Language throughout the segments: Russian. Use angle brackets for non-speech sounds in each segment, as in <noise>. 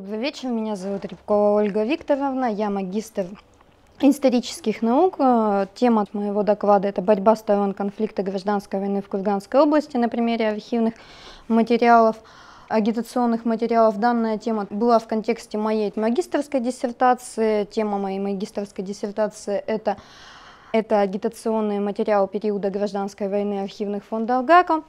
Добрый вечер, меня зовут Рябкова Ольга Викторовна, я магистр исторических наук. Э, тема моего доклада – это борьба сторон конфликта гражданской войны в Курганской области на примере архивных материалов агитационных материалов. Данная тема была в контексте моей магистрской диссертации. Тема моей магистрской диссертации – это, это агитационный материал периода гражданской войны архивных фондов ГАКа.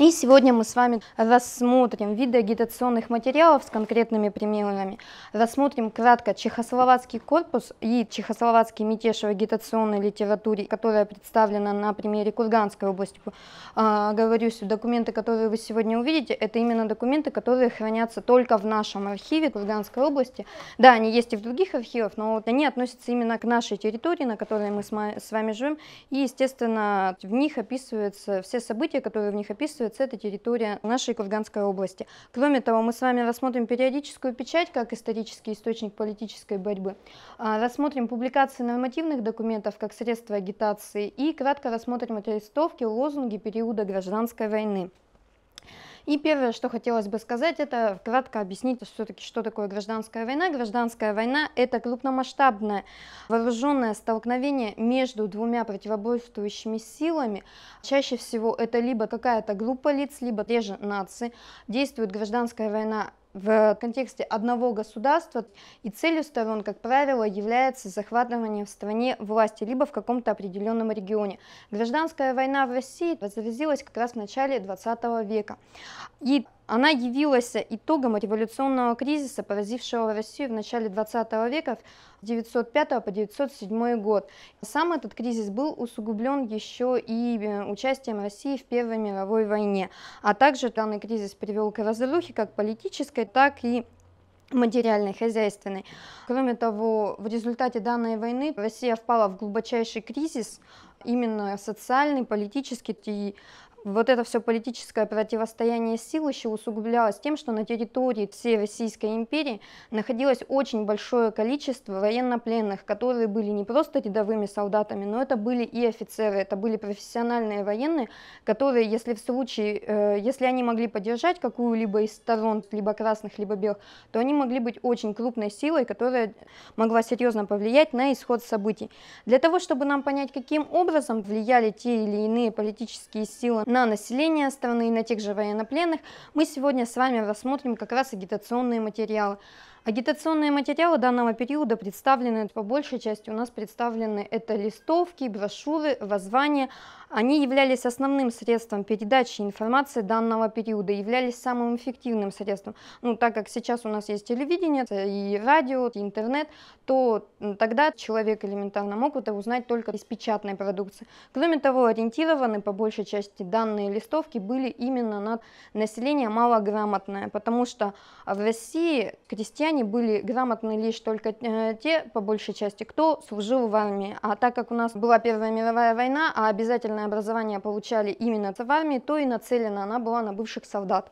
И сегодня мы с вами рассмотрим виды агитационных материалов с конкретными примерами, рассмотрим кратко чехословацкий корпус и чехословацкий мятеж в агитационной литературе, которая представлена на примере Курганской области. А, говорю, что документы, которые вы сегодня увидите, это именно документы, которые хранятся только в нашем архиве Курганской области. Да, они есть и в других архивах, но вот они относятся именно к нашей территории, на которой мы с вами живем, и, естественно, в них описываются все события, которые в них описываются, оказывается, это территория нашей Курганской области. Кроме того, мы с вами рассмотрим периодическую печать как исторический источник политической борьбы, а, рассмотрим публикации нормативных документов как средство агитации и кратко рассмотрим отрестовки, лозунги периода гражданской войны. И первое, что хотелось бы сказать, это кратко объяснить все-таки, что такое гражданская война. Гражданская война – это крупномасштабное вооруженное столкновение между двумя противоборствующими силами. Чаще всего это либо какая-то группа лиц, либо те же нации. Действует гражданская война в контексте одного государства, и целью сторон, как правило, является захватывание в стране власти, либо в каком-то определенном регионе. Гражданская война в России разразилась как раз в начале 20 века. И она явилась итогом революционного кризиса, поразившего Россию в начале 20 века, 905 по 907 год. Сам этот кризис был усугублен еще и э, участием России в Первой мировой войне, а также данный кризис привел к разрухе как политической, так и материальной, хозяйственной. Кроме того, в результате данной войны Россия впала в глубочайший кризис, именно социальный, политический и вот это все политическое противостояние сил еще усугублялось тем, что на территории всей Российской империи находилось очень большое количество военнопленных, которые были не просто рядовыми солдатами, но это были и офицеры, это были профессиональные военные, которые, если в случае, э, если они могли поддержать какую-либо из сторон, либо красных, либо белых, то они могли быть очень крупной силой, которая могла серьезно повлиять на исход событий. Для того, чтобы нам понять, каким образом влияли те или иные политические силы на население страны, на тех же военнопленных, мы сегодня с вами рассмотрим как раз агитационные материалы. Агитационные материалы данного периода представлены, по большей части у нас представлены это листовки, брошюры, воззвания. Они являлись основным средством передачи информации данного периода, являлись самым эффективным средством. Ну, так как сейчас у нас есть телевидение, и радио, и интернет, то тогда человек элементарно мог это узнать только из печатной продукции. Кроме того, ориентированы по большей части данные листовки были именно на население малограмотное, потому что в России крестьяне крестьяне были грамотны лишь только э, те, по большей части, кто служил в армии. А так как у нас была Первая мировая война, а обязательное образование получали именно в армии, то и нацелена она была на бывших солдат.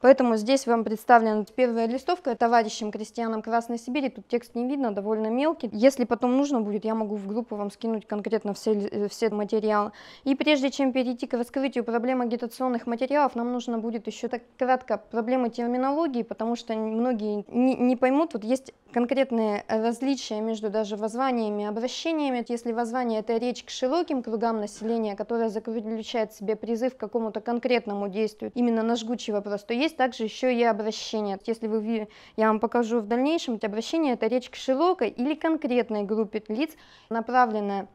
Поэтому здесь вам представлена первая листовка товарищем крестьянам Красной Сибири. Тут текст не видно, довольно мелкий. Если потом нужно будет, я могу в группу вам скинуть конкретно все, э, все материалы. И прежде чем перейти к раскрытию проблем агитационных материалов, нам нужно будет еще так кратко проблемы терминологии, потому что многие не, не поймут. Вот есть конкретные различия между даже воззваниями и обращениями. Если воззвание – это речь к широким кругам населения, которая заключает в себе призыв к какому-то конкретному действию, именно на жгучий вопрос, то есть есть также еще и обращение. Если вы, я вам покажу в дальнейшем, это обращение это речь к широкой или конкретной группе лиц, направленная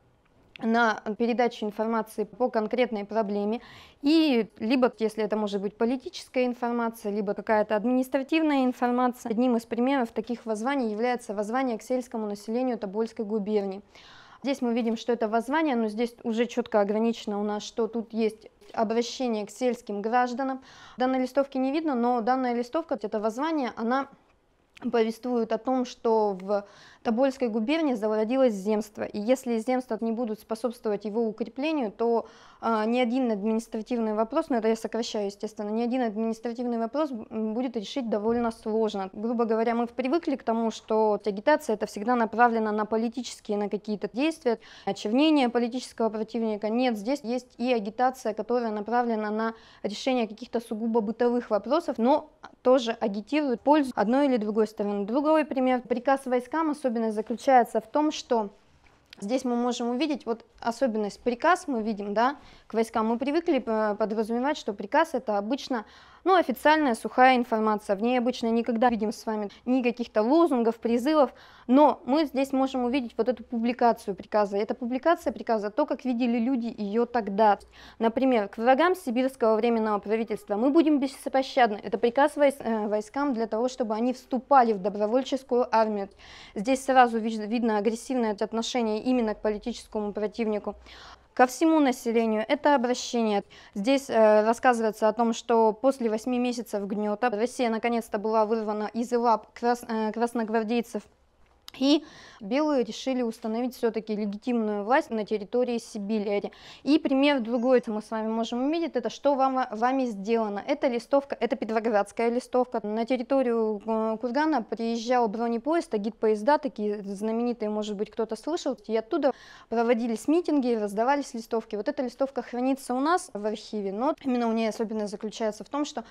на передачу информации по конкретной проблеме, и либо, если это может быть политическая информация, либо какая-то административная информация. Одним из примеров таких воззваний является воззвание к сельскому населению Тобольской губернии. Здесь мы видим, что это воззвание, но здесь уже четко ограничено у нас, что тут есть обращение к сельским гражданам. Данной листовки не видно, но данная листовка, это воззвание, она повествует о том, что в Тобольской губернии зародилось земство, и если земства не будут способствовать его укреплению, то э, ни один административный вопрос, ну это я сокращаю, естественно, ни один административный вопрос будет решить довольно сложно. Грубо говоря, мы привыкли к тому, что агитация это всегда направлена на политические, на какие-то действия, очернение политического противника. Нет, здесь есть и агитация, которая направлена на решение каких-то сугубо бытовых вопросов, но тоже агитирует в пользу одной или другой стороны. Другой пример, приказ войскам, особенно особенность заключается в том, что Здесь мы можем увидеть вот особенность приказ, мы видим, да, к войскам мы привыкли э, подразумевать, что приказ это обычно ну официальная сухая информация. В ней обычно никогда видим с вами никаких каких-то лозунгов, призывов, но мы здесь можем увидеть вот эту публикацию приказа. Эта публикация приказа, то, как видели люди ее тогда. Например, к врагам сибирского временного правительства мы будем беспощадны. Это приказ э, войскам для того, чтобы они вступали в добровольческую армию. Здесь сразу видно агрессивное отношение именно к политическому противнику ко всему населению. Это обращение. Здесь э, рассказывается о том, что после 8 месяцев гнета Россия наконец-то была вырвана из лап крас, э, красногвардейцев и белые решили установить все-таки легитимную власть на территории Сибири. И пример другой мы с вами можем увидеть, это что вам, вами сделано. Это листовка, это петроградская листовка. На территорию э, Кургана приезжал бронепоезд, агит поезда, такие знаменитые, может быть, кто-то слышал. И оттуда проводились митинги, раздавались листовки. Вот эта листовка хранится у нас в архиве, но именно у нее особенность заключается в том, что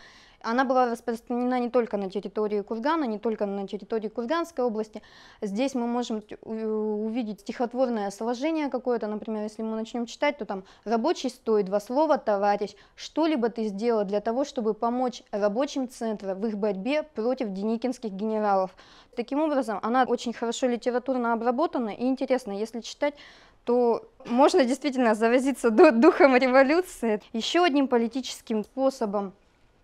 она была распространена не только на территории Кургана, не только на территории Курганской области. Здесь мы можем увидеть стихотворное сложение какое-то, например, если мы начнем читать, то там «рабочий стоит два слова, товарищ, что-либо ты сделал для того, чтобы помочь рабочим центра в их борьбе против деникинских генералов». Таким образом, она очень хорошо литературно обработана и интересно, если читать, то можно действительно заразиться духом революции. Еще одним политическим способом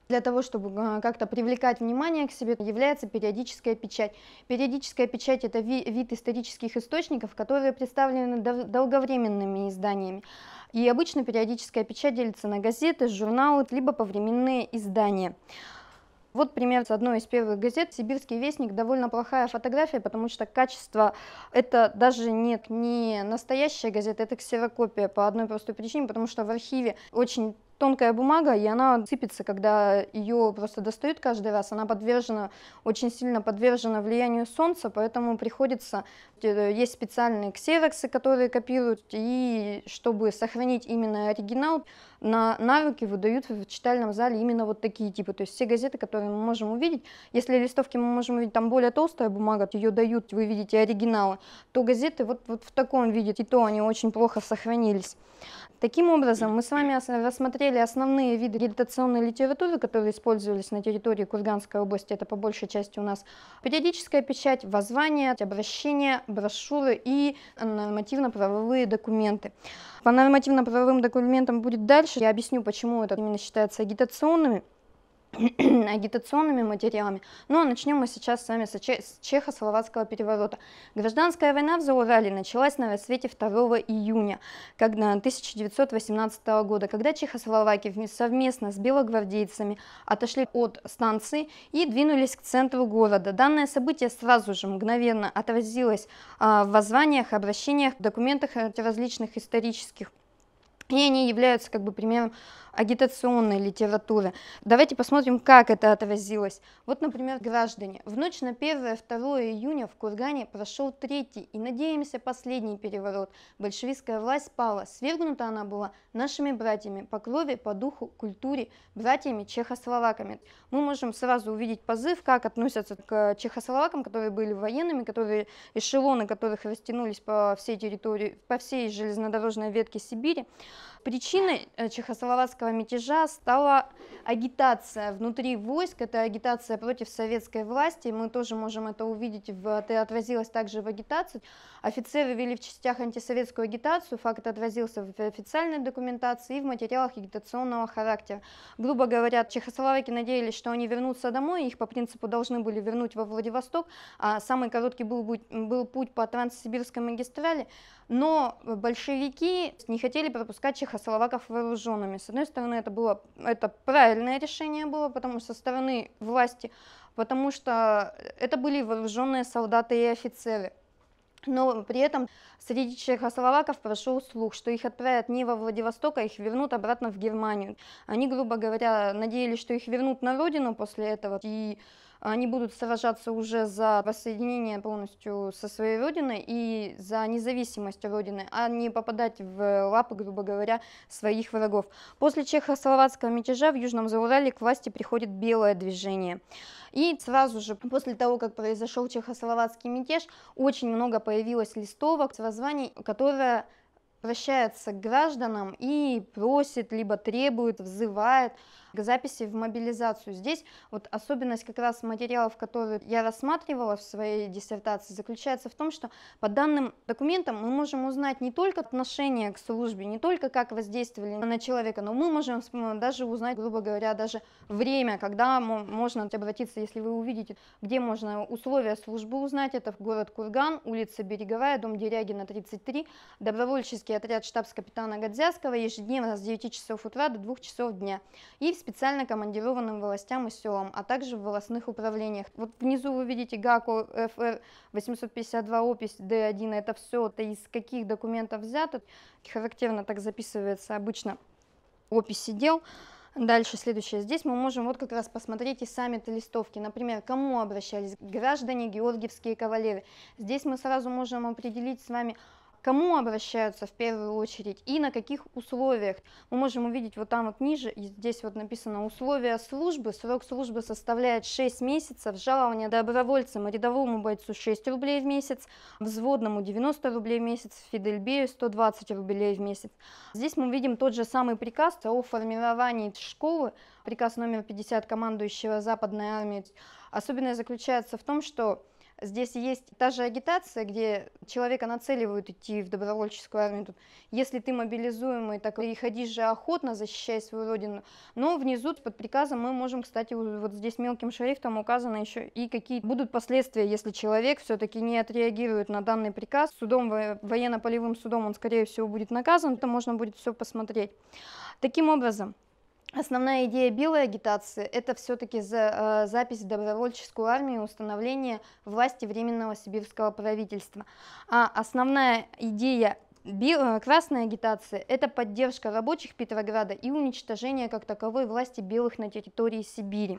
для того, чтобы а, как-то привлекать внимание к себе, является периодическая печать. Периодическая печать – это вид исторических источников, которые представлены долговременными изданиями. И обычно периодическая печать делится на газеты, журналы, либо повременные издания. Вот пример с одной из первых газет «Сибирский вестник». Довольно плохая фотография, потому что качество это даже нет не настоящая газета, это ксерокопия по одной простой причине, потому что в архиве очень тонкая бумага, и она цепится, когда ее просто достают каждый раз. Она подвержена, очень сильно подвержена влиянию солнца, поэтому приходится... Э, есть специальные ксероксы, которые копируют, и чтобы сохранить именно оригинал, на, на руки выдают в читальном зале именно вот такие типы. То есть все газеты, которые мы можем увидеть, если листовки мы можем увидеть, там более толстая бумага, ее дают, вы видите оригиналы, то газеты вот, вот в таком виде, и то они очень плохо сохранились. Таким образом, мы с вами рассмотрели деле основные виды гравитационной литературы, которые использовались на территории Курганской области, это по большей части у нас периодическая печать, воззвания, обращения, брошюры и нормативно-правовые документы. По нормативно-правовым документам будет дальше. Я объясню, почему это именно считается агитационными. <clears throat> агитационными материалами. Но начнем мы сейчас с вами с, чех чехословацкого переворота. Гражданская война в Заурале началась на рассвете 2 июня когда, 1918 года, когда чехословаки совместно с белогвардейцами отошли от станции и двинулись к центру города. Данное событие сразу же мгновенно отразилось а, в воззваниях, обращениях, документах э, различных исторических и они являются как бы примером агитационной литературе. Давайте посмотрим, как это отразилось. Вот, например, граждане. В ночь на 1-2 июня в Кургане прошел третий и, надеемся, последний переворот. Большевистская власть пала. Свергнута она была нашими братьями по крови, по духу, культуре, братьями чехословаками. Мы можем сразу увидеть позыв, как относятся к чехословакам, которые были военными, которые эшелоны которых растянулись по всей территории, по всей железнодорожной ветке Сибири. Причиной э, чехословацкого мятежа стала агитация внутри войск, это агитация против советской власти, мы тоже можем это увидеть, в, это отразилось также в агитации. Офицеры вели в частях антисоветскую агитацию, факт отразился в официальной документации и в материалах агитационного характера. Грубо говоря, чехословаки надеялись, что они вернутся домой, их по принципу должны были вернуть во Владивосток, а самый короткий был, был путь по Транссибирской магистрали, но большевики не хотели пропускать чехословаков вооруженными. С одной стороны, это было это правильное решение было, потому что со стороны власти, потому что это были вооруженные солдаты и офицеры. Но при этом среди чехословаков прошел слух, что их отправят не во Владивосток, а их вернут обратно в Германию. Они, грубо говоря, надеялись, что их вернут на родину после этого, и они будут сражаться уже за воссоединение полностью со своей родиной и за независимость Родины, а не попадать в лапы, грубо говоря, своих врагов. После чехословацкого мятежа в Южном Заурале к власти приходит белое движение. И сразу же после того, как произошел чехословацкий мятеж, очень много появилось листовок с воззваний, которое обращается к гражданам и просит, либо требует, взывает к записи в мобилизацию. Здесь вот особенность как раз материалов, которые я рассматривала в своей диссертации, заключается в том, что по данным документам мы можем узнать не только отношение к службе, не только как воздействовали на человека, но мы можем даже узнать, грубо говоря, даже время, когда можно обратиться, если вы увидите, где можно условия службы узнать, это город Курган, улица Береговая, дом Дерягина, 33, добровольческий отряд штабс-капитана Годзяского ежедневно с 9 часов утра до 2 часов дня. И в специально командированным властям и селам, а также в волостных управлениях. Вот внизу вы видите ГАКО ФР 852 опись Д1, это все, это из каких документов взято. Характерно так записывается обычно описи дел. Дальше следующее. Здесь мы можем вот как раз посмотреть и сами саммиты листовки. Например, кому обращались граждане, георгиевские кавалеры. Здесь мы сразу можем определить с вами кому обращаются в первую очередь и на каких условиях. Мы можем увидеть вот там вот ниже, и здесь вот написано условия службы, срок службы составляет 6 месяцев, жалование добровольцам и рядовому бойцу 6 рублей в месяц, взводному 90 рублей в месяц, фидельбею 120 рублей в месяц. Здесь мы видим тот же самый приказ о формировании школы, приказ номер 50 командующего Западной армии. Особенность заключается в том, что Здесь есть та же агитация, где человека нацеливают идти в добровольческую армию. Тут, если ты мобилизуемый, так и ходи же охотно, защищай свою родину. Но внизу под приказом мы можем, кстати, вот здесь мелким шрифтом указано еще и какие будут последствия, если человек все-таки не отреагирует на данный приказ. Судом, военно-полевым судом он, скорее всего, будет наказан. Это можно будет все посмотреть. Таким образом, Основная идея белой агитации – это все-таки за, э, запись в добровольческую армию и установление власти Временного сибирского правительства. А основная идея э, красной агитации – это поддержка рабочих Петрограда и уничтожение как таковой власти белых на территории Сибири.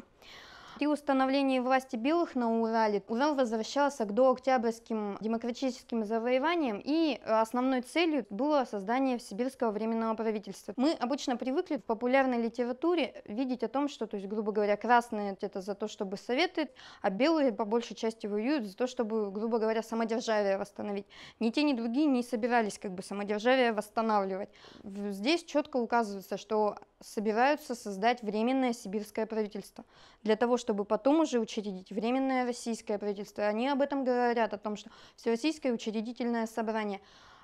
При установлении власти белых на Урале Урал возвращался к дооктябрьским демократическим завоеваниям, и основной целью было создание сибирского временного правительства. Мы обычно привыкли в популярной литературе видеть о том, что, то есть, грубо говоря, красные это за то, чтобы советы, а белые по большей части воюют за то, чтобы, грубо говоря, самодержавие восстановить. Ни те, ни другие не собирались как бы самодержавие восстанавливать. Здесь четко указывается, что собираются создать временное сибирское правительство для того, чтобы чтобы потом уже учредить временное российское правительство. Они об этом говорят, о том, что всероссийское учредительное собрание.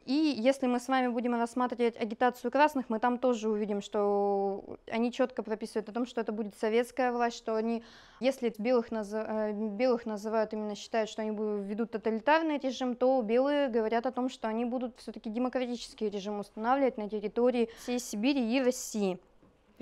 И если мы с вами будем рассматривать агитацию красных, мы там тоже увидим, что они четко прописывают о том, что это будет советская власть, что они, если белых, наз... Э, белых называют, именно считают, что они ведут тоталитарный режим, то белые говорят о том, что они будут все-таки демократический режим устанавливать на территории всей Сибири и России.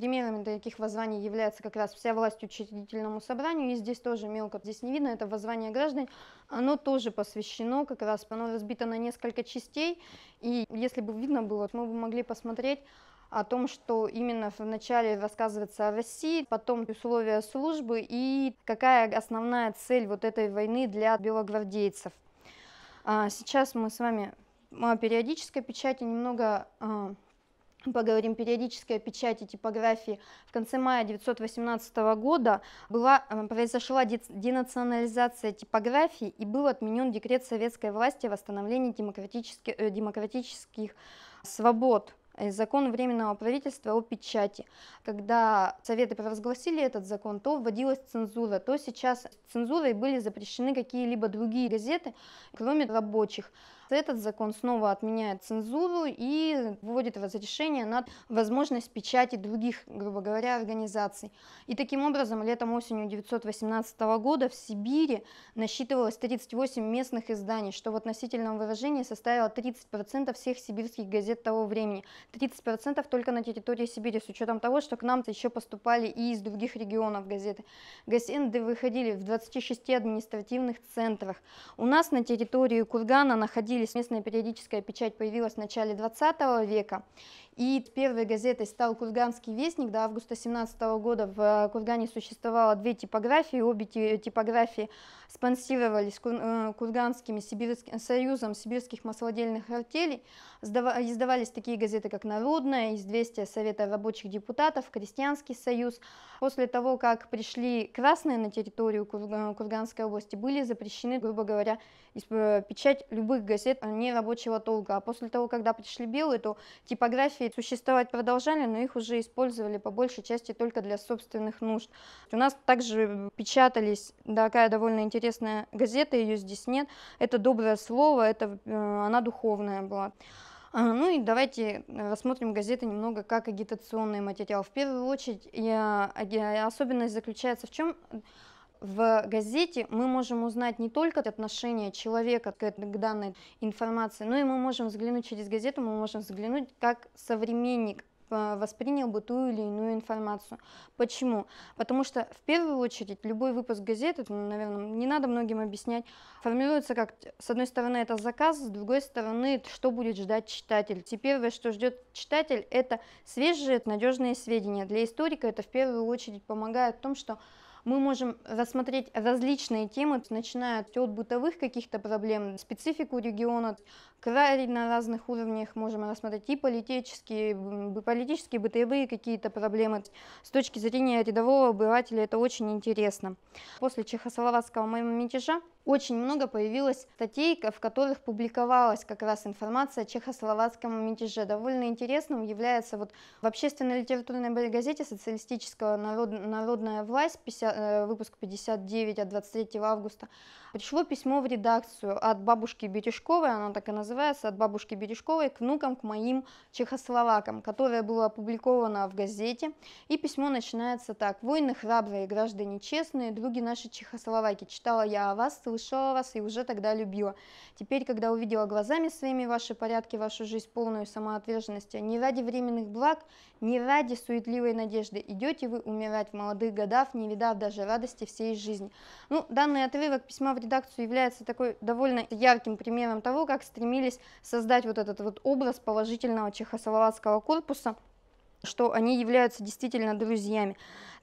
Примерами таких воззваний является как раз вся власть учредительному собранию, и здесь тоже мелко, здесь не видно, это воззвание граждан, оно тоже посвящено как раз, оно разбито на несколько частей, и если бы видно было, мы бы могли посмотреть, о том, что именно вначале рассказывается о России, потом условия службы и какая основная цель вот этой войны для белогвардейцев. А, сейчас мы с вами о периодической печати немного а, поговорим, периодическая печать и типографии, в конце мая 1918 года была, э, произошла денационализация типографии и был отменен декрет советской власти о восстановлении демократических, э, демократических свобод э, закон Временного правительства о печати. Когда Советы провозгласили этот закон, то вводилась цензура, то сейчас цензурой были запрещены какие-либо другие газеты, кроме рабочих. Этот закон снова отменяет цензуру и вводит разрешение на возможность печати других, грубо говоря, организаций. И таким образом, летом-осенью 1918 года в Сибири насчитывалось 38 местных изданий, что в относительном выражении составило 30% всех сибирских газет того времени. 30% только на территории Сибири, с учетом того, что к нам еще поступали и из других регионов газеты. Газеты выходили в 26 административных центрах. У нас на территории Кургана находились появились. Местная периодическая печать появилась в начале 20 века, и первой газетой стал Курганский вестник. До августа 17 года в э, Кургане существовало две типографии. Обе э, типографии спонсировались э, Курганским сибирским, союзом сибирских маслодельных артелей. Издавались такие газеты, как «Народная», «Известия Совета рабочих депутатов», «Крестьянский союз». После того, как пришли красные на территорию Курганской области, были запрещены, грубо говоря, печать любых газет нерабочего толка. А после того, когда пришли белые, то типографии фотографии существовать продолжали, но их уже использовали по большей части только для собственных нужд. У нас также печатались такая довольно интересная газета, ее здесь нет. Это «Доброе слово», это, э, она духовная была. А, ну и давайте рассмотрим газеты немного как агитационный материал. В первую очередь, я, а, особенность заключается в чем? В газете мы можем узнать не только отношение человека к, данной информации, но и мы можем взглянуть через газету, мы можем взглянуть, как современник э, воспринял бы ту или иную информацию. Почему? Потому что в первую очередь любой выпуск газеты, наверное, не надо многим объяснять, формируется как, с одной стороны, это заказ, с другой стороны, что будет ждать читатель. И первое, что ждет читатель, это свежие, надежные сведения. Для историка это в первую очередь помогает в том, что мы можем рассмотреть различные темы, начиная от бытовых каких-то проблем, специфику региона, край на разных уровнях можем рассмотреть и политические, политические бытовые какие-то проблемы. С точки зрения рядового обывателя это очень интересно. После чехословацкого мятежа очень много появилось статей, в которых публиковалась как раз информация о чехословацком мятеже. Довольно интересным является вот в общественной литературной газете «Социалистическая народ, народная власть» 50 Э, выпуск 59 от 23 августа, пришло письмо в редакцию от бабушки Бережковой, оно так и называется, от бабушки Бережковой к внукам, к моим чехословакам, которое было опубликовано в газете. И письмо начинается так. «Войны храбрые, граждане честные, други наши чехословаки, читала я о вас, слышала вас и уже тогда любила. Теперь, когда увидела глазами своими ваши порядки, вашу жизнь полную самоотверженности, не ради временных благ, не ради суетливой надежды идете вы умирать в молодых годах, не видав даже радости всей жизни. Ну, данный отрывок письма в редакцию является такой довольно ярким примером того, как стремились создать вот этот вот образ положительного чехословацкого корпуса, что они являются действительно друзьями.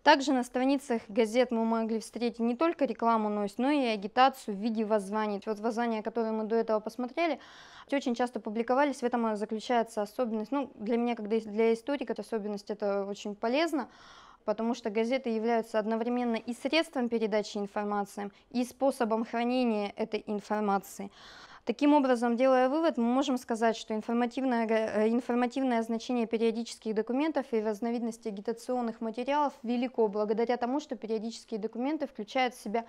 Также на страницах газет мы могли встретить не только рекламу новость, но и агитацию в виде воззваний. Вот воззвания, которые мы до этого посмотрели, очень часто публиковались, в этом заключается особенность. Ну, для меня, как для историка, эта особенность, это очень полезно потому что газеты являются одновременно и средством передачи информации, и способом хранения этой информации. Таким образом, делая вывод, мы можем сказать, что информативное, э, информативное значение периодических документов и разновидности агитационных материалов велико благодаря тому, что периодические документы включают в себя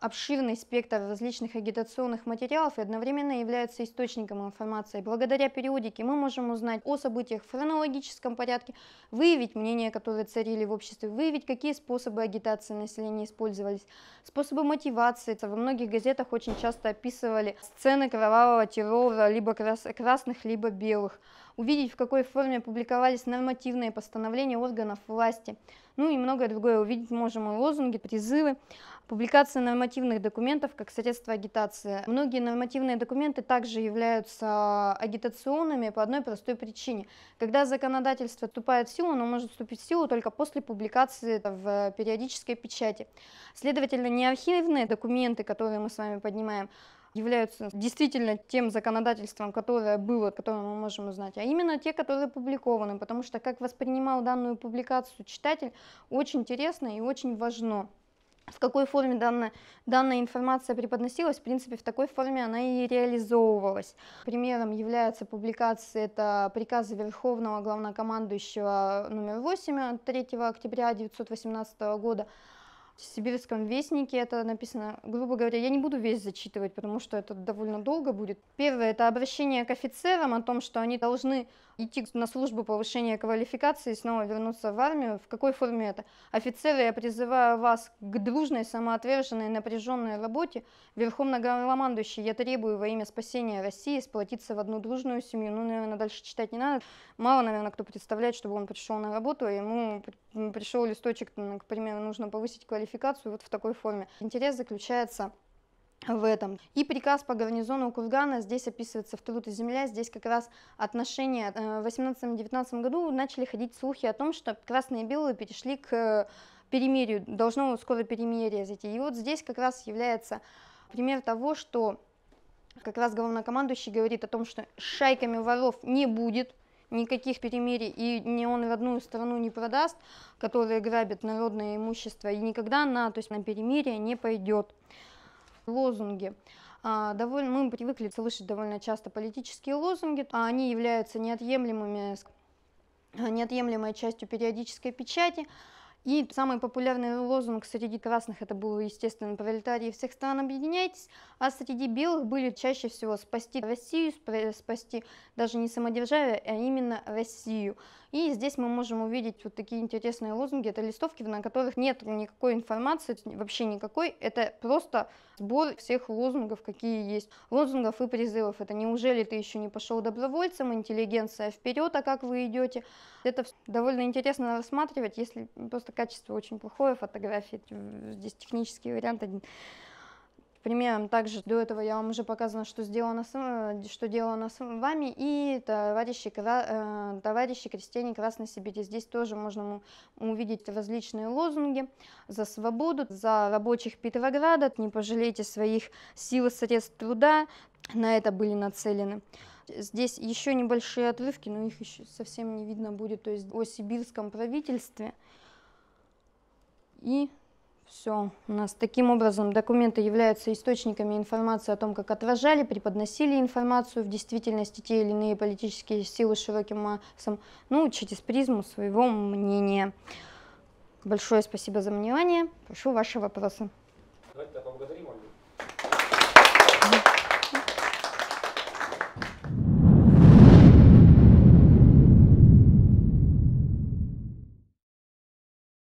обширный спектр различных агитационных материалов и одновременно является источником информации. Благодаря периодике мы можем узнать о событиях в хронологическом порядке, выявить мнения, которые царили в обществе, выявить, какие способы агитации населения использовались, способы мотивации. Во многих газетах очень часто описывали сцены кровавого террора, либо красных, либо белых увидеть, в какой форме публиковались нормативные постановления органов власти, ну и многое другое. Увидеть можем и лозунги, призывы, публикация нормативных документов как средство агитации. Многие нормативные документы также являются агитационными по одной простой причине. Когда законодательство вступает в силу, оно может вступить в силу только после публикации в периодической печати. Следовательно, не архивные документы, которые мы с вами поднимаем, являются действительно тем законодательством, которое было, которое мы можем узнать, а именно те, которые опубликованы, потому что как воспринимал данную публикацию читатель, очень интересно и очень важно. В какой форме данная, данная информация преподносилась, в принципе, в такой форме она и реализовывалась. Примером является публикация, это приказы Верховного Главнокомандующего номер 8 от 3 октября 1918 года, в «Сибирском вестнике» это написано, грубо говоря, я не буду весь зачитывать, потому что это довольно долго будет. Первое – это обращение к офицерам о том, что они должны идти на службу повышения квалификации и снова вернуться в армию. В какой форме это? Офицеры, я призываю вас к дружной, самоотверженной, напряженной работе. Верховно главнокомандующий, я требую во имя спасения России сплотиться в одну дружную семью. Ну, наверное, дальше читать не надо. Мало, наверное, кто представляет, чтобы он пришел на работу, и а ему пришел листочек, к примеру, нужно повысить квалификацию квалификацию вот в такой форме. Интерес заключается в этом. И приказ по гарнизону Кургана здесь описывается в труд и земля, здесь как раз отношения э, в 18-19 году начали ходить слухи о том, что красные и белые перешли к э, перемирию, должно скоро перемирие зайти. И вот здесь как раз является пример того, что как раз главнокомандующий говорит о том, что шайками воров не будет, никаких перемирий, и не он родную страну не продаст, которые грабят народное имущество, и никогда на, то есть на перемирие не пойдет. Лозунги. А, довольно, мы привыкли слышать довольно часто политические лозунги, а они являются неотъемлемыми неотъемлемой частью периодической печати. И самый популярный лозунг среди красных это был, естественно, пролетарии всех стран объединяйтесь, а среди белых были чаще всего спасти Россию, спасти даже не самодержавие, а именно Россию. И здесь мы можем увидеть вот такие интересные лозунги, это листовки, на которых нет никакой информации, вообще никакой, это просто сбор всех лозунгов, какие есть. Лозунгов и призывов, это неужели ты еще не пошел добровольцем, интеллигенция вперед, а как вы идете. Это довольно интересно рассматривать, если просто качество очень плохое фотографии, здесь технический вариант один. Примером также до этого я вам уже показывала, что сделано с, э, что делано с вами, и товарищи, э, товарищи крестьяне Красной Сибири. Здесь тоже можно увидеть различные лозунги за свободу, за рабочих Петрограда, не пожалейте своих сил и средств труда, на это были нацелены. Здесь еще небольшие отрывки, но их еще совсем не видно будет, то есть о сибирском правительстве – и все. У нас таким образом документы являются источниками информации о том, как отражали, преподносили информацию в действительности те или иные политические силы широким массам, ну, через призму своего мнения. Большое спасибо за внимание. Прошу ваши вопросы. Давайте поблагодарим Ольгу.